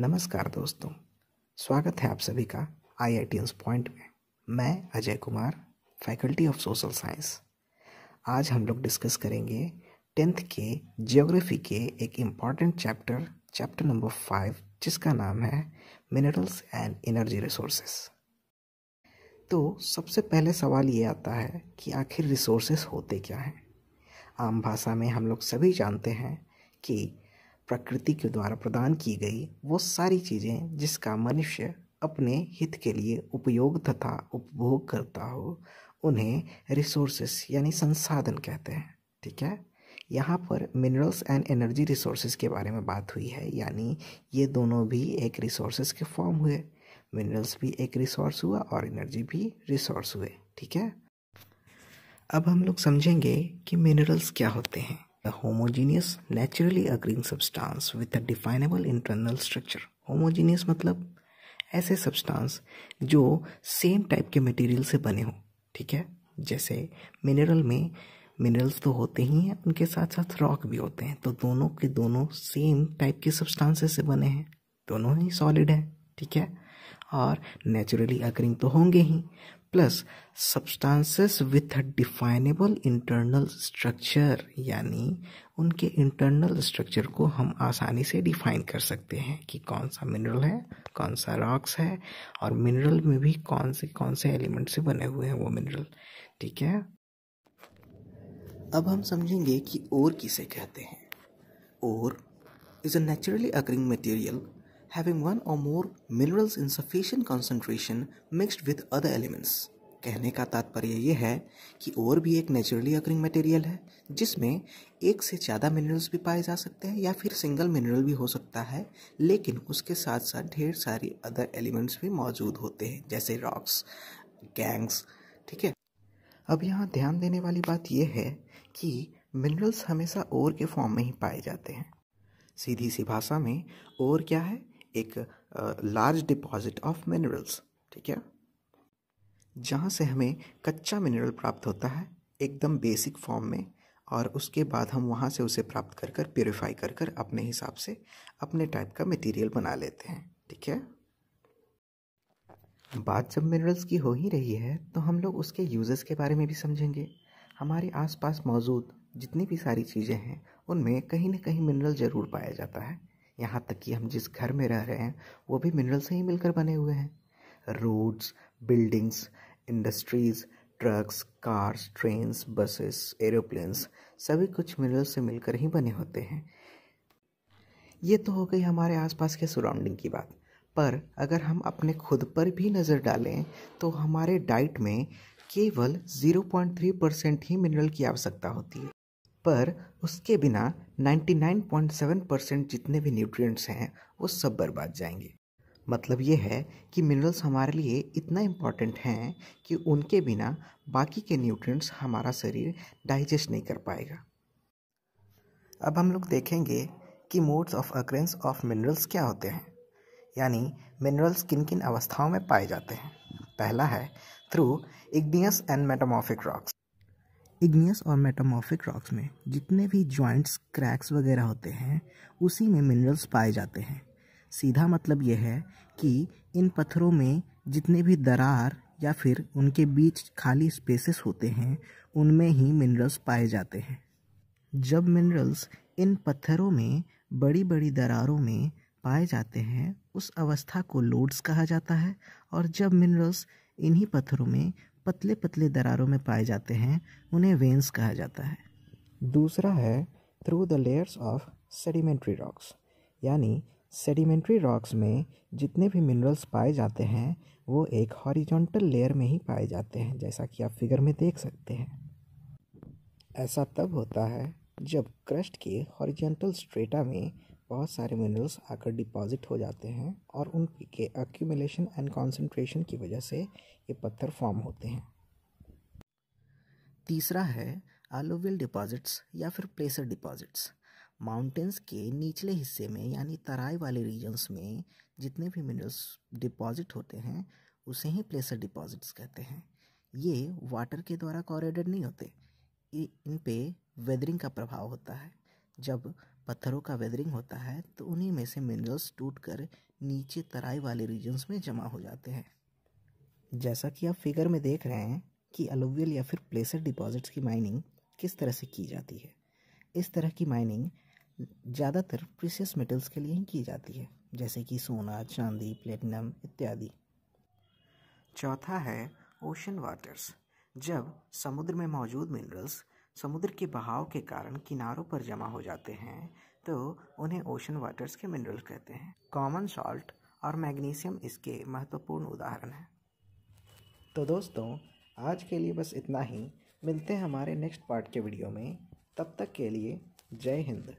नमस्कार दोस्तों स्वागत है आप सभी का आई आई टी पॉइंट में मैं Ajay Kumar faculty of social science आज हम लोग डिस्कस करेंगे टेंथ के जियोग्राफी के एक important chapter chapter number five जिसका नाम है मिनरल्स एंड एनर्जी रिसोर्सेस तो सबसे पहले सवाल ये आता है कि आखिर रिसोर्सेस होते क्या हैं आम भाषा में हम लोग सभी जानते हैं कि प्रकृति के द्वारा प्रदान की गई वो सारी चीज़ें जिसका मनुष्य अपने हित के लिए उपयोग तथा उपभोग करता हो उन्हें रिसोर्सेस यानी संसाधन कहते हैं ठीक है यहाँ पर मिनरल्स एंड एनर्जी रिसोर्सेज के बारे में बात हुई है यानी ये दोनों भी एक रिसोर्सेज के फॉर्म हुए मिनरल्स भी एक रिसोर्स हुआ और एनर्जी भी रिसोर्स हुए ठीक है अब हम लोग समझेंगे कि मिनरल्स क्या होते हैं a homogeneous naturally occurring substance with a definable internal structure homogeneous मतलब ऐसे सब्सटेंस जो सेम टाइप के मटेरियल से बने हों ठीक है जैसे मिनरल में मिनरल्स तो होते ही हैं उनके साथ साथ रॉक भी होते हैं तो दोनों के दोनों सेम टाइप के सब्सटेंसेस से बने हैं दोनों ही सॉलिड हैं ठीक है और नेचुरली अकरिंग तो होंगे ही plus substances with a definable internal structure यानी उनके इंटरनल स्ट्रक्चर को हम आसानी से डिफाइन कर सकते हैं कि कौन सा मिनरल है कौन सा रॉक्स है और मिनरल में भी कौन से कौन से एलिमेंट से बने हुए हैं वो मिनरल ठीक है अब हम समझेंगे कि ओर किसे कहते हैं ore is a naturally occurring material having one or more minerals in sufficient concentration mixed with other elements कहने का तात्पर्य यह है कि और भी एक नेचुरली अकरिंग मटेरियल है जिसमें एक से ज़्यादा मिनरल्स भी पाए जा सकते हैं या फिर सिंगल मिनरल भी हो सकता है लेकिन उसके साथ साथ ढेर सारी अदर एलिमेंट्स भी मौजूद होते हैं जैसे रॉक्स गैंग्स ठीक है अब यहाँ ध्यान देने वाली बात यह है कि मिनरल्स हमेशा ओर के फॉर्म में ही पाए जाते हैं सीधी सी भाषा में और क्या है एक लार्ज डिपॉजिट ऑफ मिनरल्स ठीक है जहाँ से हमें कच्चा मिनरल प्राप्त होता है एकदम बेसिक फॉर्म में और उसके बाद हम वहाँ से उसे प्राप्त कर कर प्योरीफाई कर कर अपने हिसाब से अपने टाइप का मटेरियल बना लेते हैं ठीक है बात जब मिनरल्स की हो ही रही है तो हम लोग उसके यूज़ेस के बारे में भी समझेंगे हमारे आसपास मौजूद जितनी भी सारी चीज़ें हैं उनमें कहीं ना कहीं मिनरल ज़रूर पाया जाता है यहाँ तक कि हम जिस घर में रह रहे हैं वो भी मिनरल से ही मिलकर बने हुए हैं roads buildings industries trucks cars trains buses aeroplanes सभी कुछ मिनरल से मिलकर ही बने होते हैं ये तो हो गई हमारे आसपास के सराउंडिंग की बात पर अगर हम अपने खुद पर भी नज़र डालें तो हमारे डाइट में केवल 0.3 परसेंट ही मिनरल की आवश्यकता होती है पर उसके बिना 99.7 परसेंट जितने भी न्यूट्रिएंट्स हैं वो सब बर्बाद जाएंगे मतलब ये है कि मिनरल्स हमारे लिए इतना इम्पॉर्टेंट हैं कि उनके बिना बाकी के न्यूट्रिएंट्स हमारा शरीर डाइजेस्ट नहीं कर पाएगा अब हम लोग देखेंगे कि modes of occurrences of minerals क्या होते हैं यानी मिनरल्स किन किन अवस्थाओं में पाए जाते हैं पहला है through igneous and metamorphic rocks igneous और मेटामॉर्फिक रॉक्स में जितने भी जॉइंट्स क्रैक्स वगैरह होते हैं उसी में मिनरल्स पाए जाते हैं सीधा मतलब यह है कि इन पत्थरों में जितने भी दरार या फिर उनके बीच खाली स्पेसेस होते हैं उनमें ही मिनरल्स पाए जाते हैं जब मिनरल्स इन पत्थरों में बड़ी बड़ी दरारों में पाए जाते हैं उस अवस्था को लोड्स कहा जाता है और जब मिनरल्स इन्हीं पत्थरों में पतले पतले दरारों में पाए जाते हैं उन्हें वेंस कहा जाता है दूसरा है through the layers of sedimentary rocks यानी सेडिमेंट्री रॉक्स में जितने भी मिनरल्स पाए जाते हैं वो एक हॉरिजॉन्टल लेयर में ही पाए जाते हैं जैसा कि आप फिगर में देख सकते हैं ऐसा तब होता है जब क्रस्ट के हॉरिजॉन्टल स्ट्रेटा में बहुत सारे मिनरल्स आकर डिपॉजिट हो जाते हैं और उन के एंड कॉन्सेंट्रेशन की वजह से ये पत्थर फॉर्म होते हैं तीसरा है एलोवियल डिपॉजिट्स या फिर प्लेसर डिपॉजिट्स माउंटेन्स के निचले हिस्से में यानी तराई वाले रीजन्स में जितने भी मिनरल्स डिपॉजिट होते हैं उसे ही प्लेसर डिपॉजिट्स कहते हैं ये वाटर के द्वारा कॉरेडेड नहीं होते इन पे वेदरिंग का प्रभाव होता है जब पत्थरों का वेदरिंग होता है तो उन्हीं में से मिनरल्स टूट कर नीचे तराई वाले रीजन्स में जमा हो जाते हैं जैसा कि आप फिगर में देख रहे हैं कि अलोवियल या फिर प्लेसर डिपॉजिट्स की माइनिंग किस तरह से की जाती है इस तरह की माइनिंग ज़्यादातर प्रीसियस मेटल्स के लिए ही की जाती है जैसे कि सोना चांदी प्लेटिनम इत्यादि चौथा है ओशन वाटर्स जब समुद्र में मौजूद मिनरल्स समुद्र के बहाव के कारण किनारों पर जमा हो जाते हैं तो उन्हें ओशन वाटर्स के मिनरल्स कहते हैं कॉमन सॉल्ट और मैग्नीशियम इसके महत्वपूर्ण उदाहरण हैं तो दोस्तों आज के लिए बस इतना ही मिलते हैं हमारे नेक्स्ट पार्ट के वीडियो में तब तक के लिए जय हिंद